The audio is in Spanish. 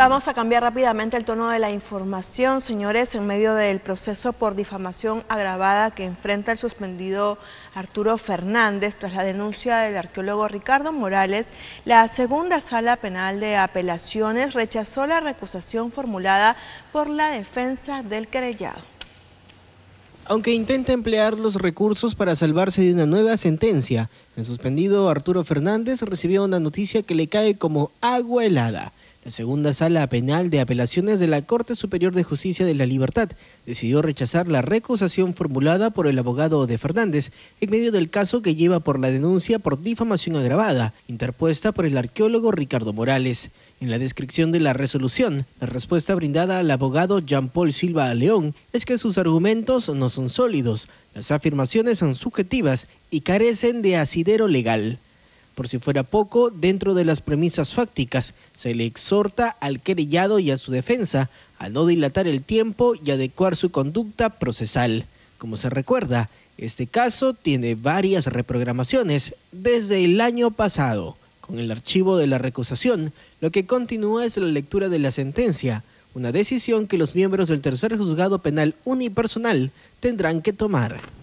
Vamos a cambiar rápidamente el tono de la información, señores, en medio del proceso por difamación agravada que enfrenta el suspendido Arturo Fernández tras la denuncia del arqueólogo Ricardo Morales, la segunda sala penal de apelaciones rechazó la recusación formulada por la defensa del querellado. Aunque intenta emplear los recursos para salvarse de una nueva sentencia, el suspendido Arturo Fernández recibió una noticia que le cae como agua helada. La segunda sala penal de apelaciones de la Corte Superior de Justicia de la Libertad decidió rechazar la recusación formulada por el abogado de Fernández en medio del caso que lleva por la denuncia por difamación agravada interpuesta por el arqueólogo Ricardo Morales. En la descripción de la resolución, la respuesta brindada al abogado Jean-Paul Silva León es que sus argumentos no son sólidos, las afirmaciones son subjetivas y carecen de asidero legal. Por si fuera poco, dentro de las premisas fácticas, se le exhorta al querellado y a su defensa a no dilatar el tiempo y adecuar su conducta procesal. Como se recuerda, este caso tiene varias reprogramaciones desde el año pasado, con el archivo de la recusación, lo que continúa es la lectura de la sentencia, una decisión que los miembros del tercer juzgado penal unipersonal tendrán que tomar.